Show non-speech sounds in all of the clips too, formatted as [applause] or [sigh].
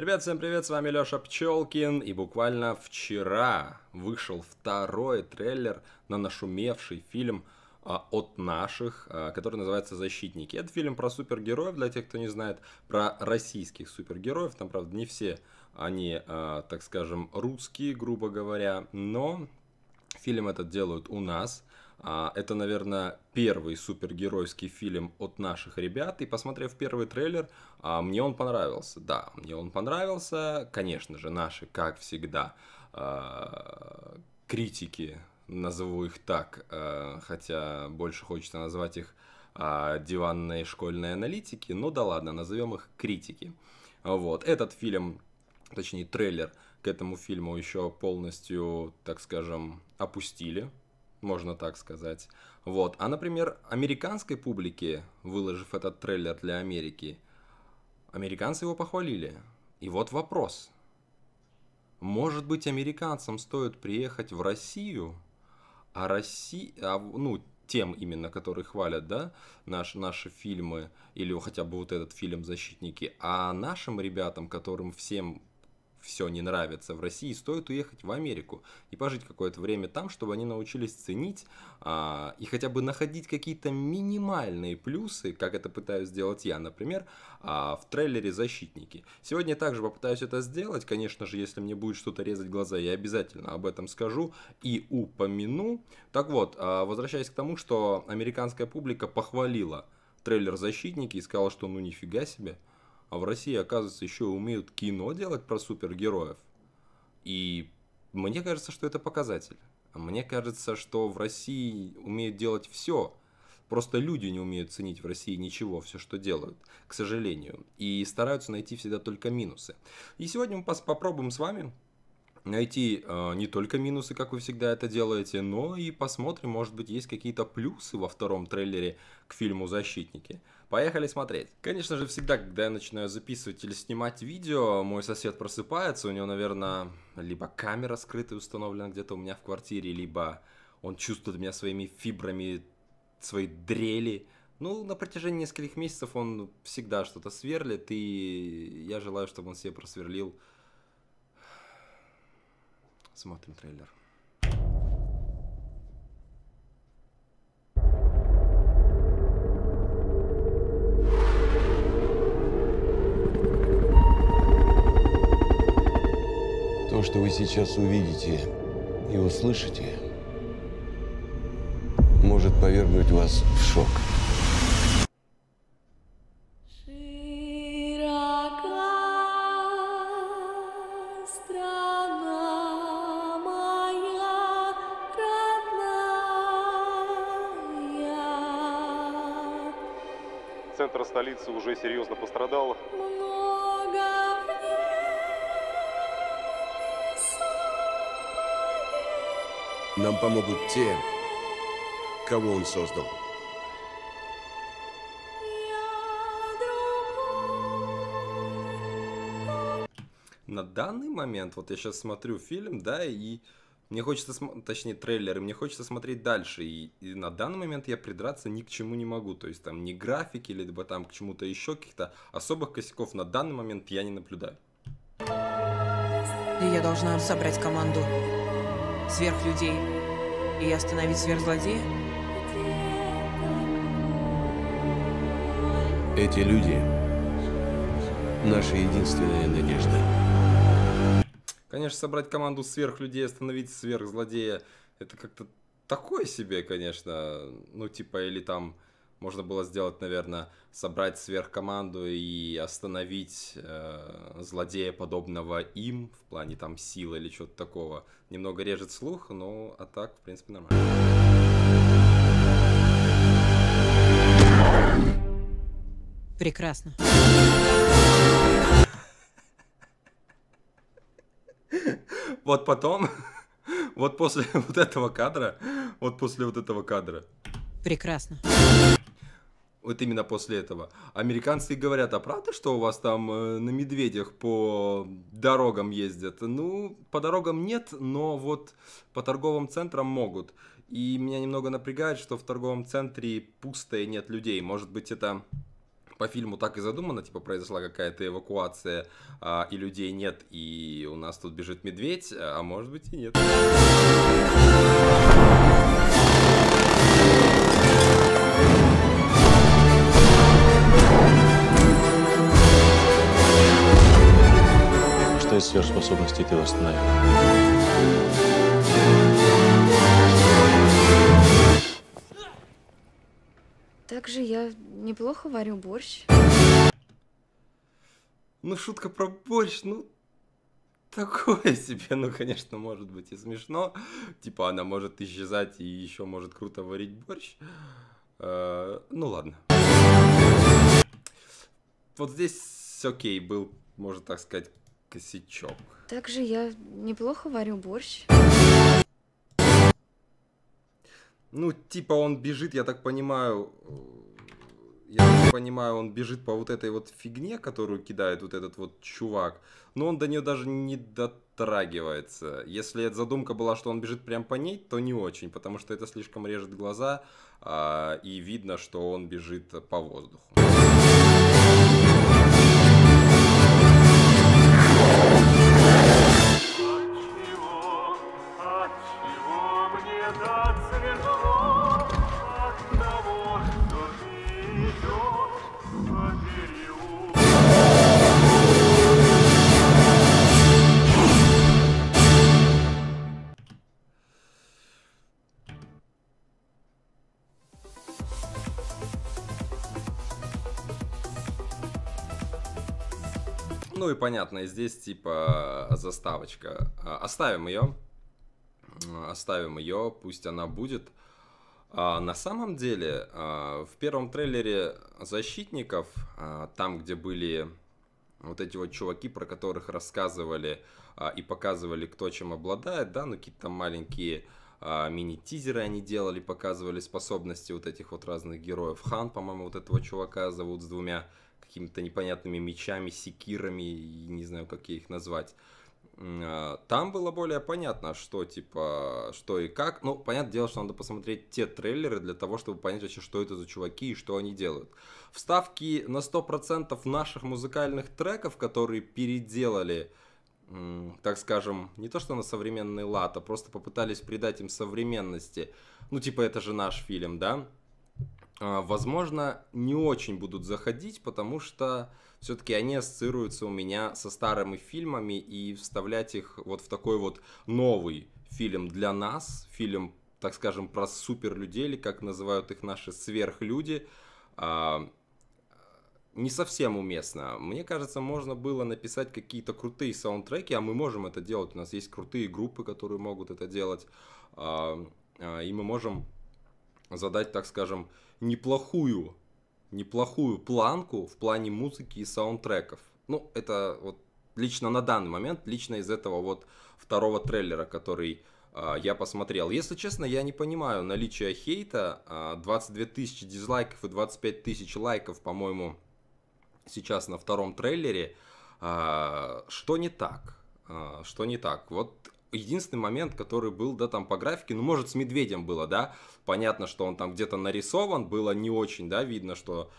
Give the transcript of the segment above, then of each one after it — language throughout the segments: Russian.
Ребят, всем привет, с вами Леша Пчелкин, и буквально вчера вышел второй трейлер на нашумевший фильм а, от наших, а, который называется «Защитники». Это фильм про супергероев, для тех, кто не знает, про российских супергероев, там, правда, не все они, а, так скажем, русские, грубо говоря, но фильм этот делают у нас – а, это, наверное, первый супергеройский фильм от наших ребят. И посмотрев первый трейлер, а, мне он понравился. Да, мне он понравился. Конечно же, наши, как всегда, а, критики, назову их так, хотя больше хочется назвать их диванные школьные аналитики. Но ну да ладно, назовем их критики. Вот, этот фильм, точнее трейлер к этому фильму еще полностью, так скажем, опустили можно так сказать. Вот. А, например, американской публике, выложив этот трейлер для Америки, американцы его похвалили. И вот вопрос. Может быть, американцам стоит приехать в Россию, а Росси, а, ну, тем именно, которые хвалят, да, наш, наши фильмы, или хотя бы вот этот фильм «Защитники», а нашим ребятам, которым всем все не нравится в России, стоит уехать в Америку и пожить какое-то время там, чтобы они научились ценить а, и хотя бы находить какие-то минимальные плюсы, как это пытаюсь сделать я, например, а, в трейлере «Защитники». Сегодня я также попытаюсь это сделать, конечно же, если мне будет что-то резать глаза, я обязательно об этом скажу и упомяну. Так вот, а, возвращаясь к тому, что американская публика похвалила трейлер «Защитники» и сказала, что ну нифига себе – а в России, оказывается, еще умеют кино делать про супергероев. И мне кажется, что это показатель. Мне кажется, что в России умеют делать все. Просто люди не умеют ценить в России ничего, все, что делают, к сожалению. И стараются найти всегда только минусы. И сегодня мы попробуем с вами найти э, не только минусы, как вы всегда это делаете, но и посмотрим, может быть, есть какие-то плюсы во втором трейлере к фильму «Защитники». Поехали смотреть. Конечно же, всегда, когда я начинаю записывать или снимать видео, мой сосед просыпается, у него, наверное, либо камера скрытая установлена где-то у меня в квартире, либо он чувствует меня своими фибрами, свои дрели. Ну, на протяжении нескольких месяцев он всегда что-то сверлит, и я желаю, чтобы он себе просверлил Смотрим трейлер. То, что вы сейчас увидите и услышите, может повергнуть вас в шок. центра столицы уже серьезно пострадал. Нам помогут те, кого он создал. На данный момент, вот я сейчас смотрю фильм, да, и мне хочется, см... точнее, трейлеры, мне хочется смотреть дальше. И, и на данный момент я придраться ни к чему не могу. То есть там ни графики, либо там к чему-то еще каких-то особых косяков на данный момент я не наблюдаю. И я должна собрать команду сверхлюдей и остановить сверхзлодея? Эти люди — наша единственная надежда. Конечно, собрать команду сверхлюдей, остановить сверхзлодея, это как-то такое себе, конечно. Ну, типа, или там можно было сделать, наверное, собрать сверхкоманду и остановить э, злодея, подобного им, в плане там силы или чего-то такого. Немного режет слух, но а так, в принципе, нормально. Прекрасно. Вот потом, [laughs] вот после [laughs] вот этого кадра, вот после вот этого кадра. Прекрасно. Вот именно после этого. Американцы говорят, а правда, что у вас там э, на медведях по дорогам ездят? Ну, по дорогам нет, но вот по торговым центрам могут. И меня немного напрягает, что в торговом центре пусто и нет людей. Может быть, это по фильму так и задумано, типа произошла какая-то эвакуация, а, и людей нет, и у нас тут бежит медведь, а, а может быть и нет. Что из сверхспособностей ты восстановил? как же я неплохо варю борщ. Ну, шутка про борщ, ну, такое себе, ну, конечно, может быть и смешно. Типа, она может исчезать и еще может круто варить борщ. Э, ну, ладно. Вот здесь окей, был, можно так сказать, косячок. Также я неплохо варю борщ. Ну, типа он бежит, я так понимаю, э, я так понимаю, он бежит по вот этой вот фигне, которую кидает вот этот вот чувак, но он до нее даже не дотрагивается. Если эта задумка была, что он бежит прям по ней, то не очень, потому что это слишком режет глаза, а, и видно, что он бежит по воздуху. Ну и понятно, здесь типа э, заставочка. А, оставим ее. А, оставим ее, пусть она будет. А, на самом деле, а, в первом трейлере защитников, а, там, где были вот эти вот чуваки, про которых рассказывали а, и показывали, кто чем обладает, да, ну какие-то маленькие а, мини-тизеры они делали, показывали способности вот этих вот разных героев. Хан, по-моему, вот этого чувака зовут с двумя какими-то непонятными мечами, секирами, и не знаю, как я их назвать. А, там было более понятно, что типа, что и как. Ну, понятное дело, что надо посмотреть те трейлеры для того, чтобы понять вообще, что это за чуваки и что они делают. Вставки на 100% наших музыкальных треков, которые переделали так скажем, не то что на современный лад, а просто попытались придать им современности. Ну, типа, это же наш фильм, да? А, возможно, не очень будут заходить, потому что все-таки они ассоциируются у меня со старыми фильмами, и вставлять их вот в такой вот новый фильм для нас, фильм, так скажем, про суперлюдей, или как называют их наши сверхлюди, а, не совсем уместно. Мне кажется, можно было написать какие-то крутые саундтреки, а мы можем это делать. У нас есть крутые группы, которые могут это делать. А, а, и мы можем задать, так скажем, неплохую, неплохую планку в плане музыки и саундтреков. Ну, это вот лично на данный момент, лично из этого вот второго трейлера, который а, я посмотрел. Если честно, я не понимаю наличие хейта. Э, 22 тысячи дизлайков и 25 тысяч лайков, по-моему, сейчас на втором трейлере, а, что не так? А, что не так? Вот единственный момент, который был, да, там по графике, ну, может, с медведем было, да, понятно, что он там где-то нарисован, было не очень, да, видно, что,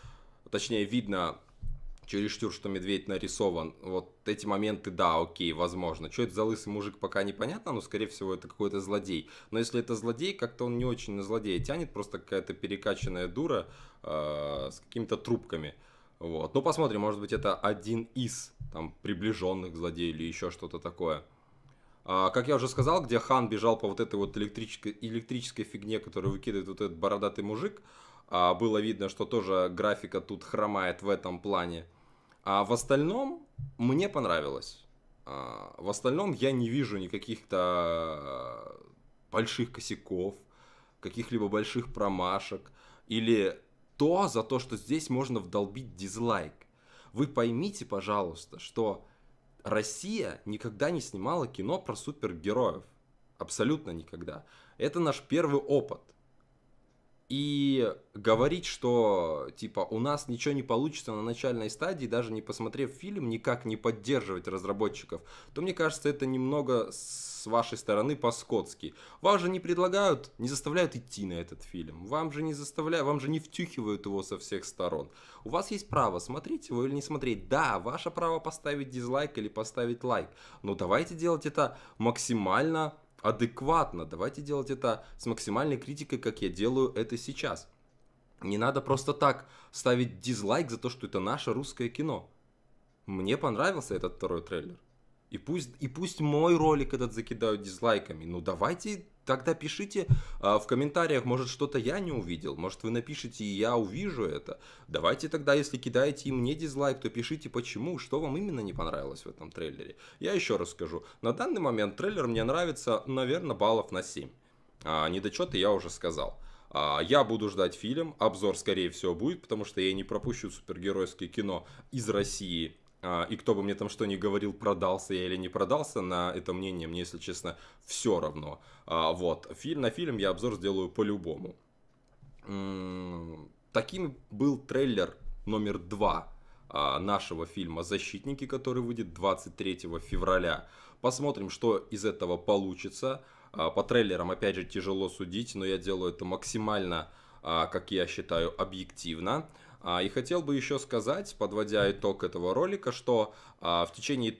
точнее, видно чересчур, что медведь нарисован, вот эти моменты, да, окей, возможно. Что это за лысый мужик, пока непонятно, но, скорее всего, это какой-то злодей. Но если это злодей, как-то он не очень на злодея тянет, просто какая-то перекачанная дура э, с какими-то трубками. Вот. Ну, посмотрим, может быть, это один из там приближенных злодеев или еще что-то такое. А, как я уже сказал, где Хан бежал по вот этой вот электрической, электрической фигне, которую выкидывает вот этот бородатый мужик, а, было видно, что тоже графика тут хромает в этом плане. А в остальном мне понравилось. А, в остальном я не вижу никаких-то больших косяков, каких-либо больших промашек или то, за то, что здесь можно вдолбить дизлайк. Вы поймите, пожалуйста, что Россия никогда не снимала кино про супергероев. Абсолютно никогда. Это наш первый опыт. И говорить, что типа у нас ничего не получится на начальной стадии, даже не посмотрев фильм, никак не поддерживать разработчиков, то мне кажется, это немного с с вашей стороны по-скотски. Вам же не предлагают, не заставляют идти на этот фильм. Вам же не заставляют, вам же не втюхивают его со всех сторон. У вас есть право смотреть его или не смотреть. Да, ваше право поставить дизлайк или поставить лайк. Но давайте делать это максимально адекватно. Давайте делать это с максимальной критикой, как я делаю это сейчас. Не надо просто так ставить дизлайк за то, что это наше русское кино. Мне понравился этот второй трейлер. И пусть, и пусть мой ролик этот закидают дизлайками. Ну давайте тогда пишите э, в комментариях, может что-то я не увидел, может вы напишите и я увижу это. Давайте тогда, если кидаете и мне дизлайк, то пишите почему, что вам именно не понравилось в этом трейлере. Я еще раз скажу, на данный момент трейлер мне нравится, наверное, баллов на 7. А, недочеты я уже сказал. А, я буду ждать фильм, обзор скорее всего будет, потому что я не пропущу супергеройское кино из России а, и кто бы мне там что ни говорил, продался я или не продался, на это мнение мне, если честно, все равно. А, вот, фильм на фильм я обзор сделаю по-любому. Таким был трейлер номер два а, нашего фильма «Защитники», который выйдет 23 февраля. Посмотрим, что из этого получится. По трейлерам, опять же, тяжело судить, но я делаю это максимально, как я считаю, объективно. А И хотел бы еще сказать, подводя итог этого ролика, что а, в течение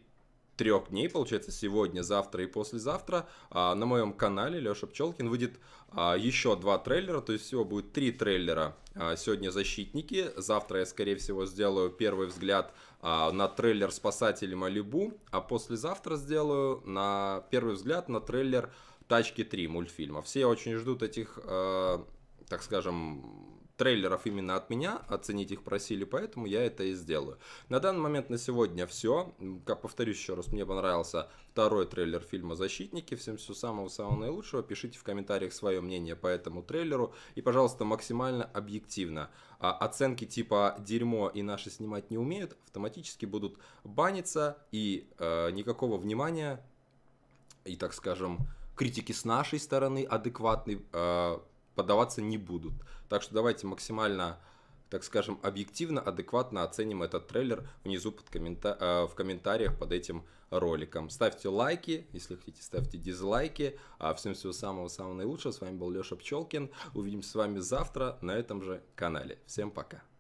трех дней, получается, сегодня, завтра и послезавтра, а, на моем канале Леша Пчелкин выйдет а, еще два трейлера, то есть всего будет три трейлера. Сегодня «Защитники», завтра я, скорее всего, сделаю первый взгляд на трейлер «Спасатели Малибу», а послезавтра сделаю на первый взгляд на трейлер «Тачки 3» мультфильма. Все очень ждут этих, так скажем, трейлеров именно от меня, оценить их просили, поэтому я это и сделаю. На данный момент на сегодня все. Как повторюсь еще раз, мне понравился второй трейлер фильма «Защитники». Всем все самого-самого наилучшего. Пишите в комментариях свое мнение по этому трейлеру. И, пожалуйста, максимально объективно. А оценки типа «дерьмо» и «наши снимать не умеют» автоматически будут баниться и э, никакого внимания и, так скажем, критики с нашей стороны адекватной э, подаваться не будут. Так что давайте максимально так скажем, объективно, адекватно оценим этот трейлер внизу под коммента э, в комментариях под этим роликом. Ставьте лайки, если хотите, ставьте дизлайки. А всем всего самого-самого наилучшего. С вами был Леша Пчелкин. Увидимся с вами завтра на этом же канале. Всем пока.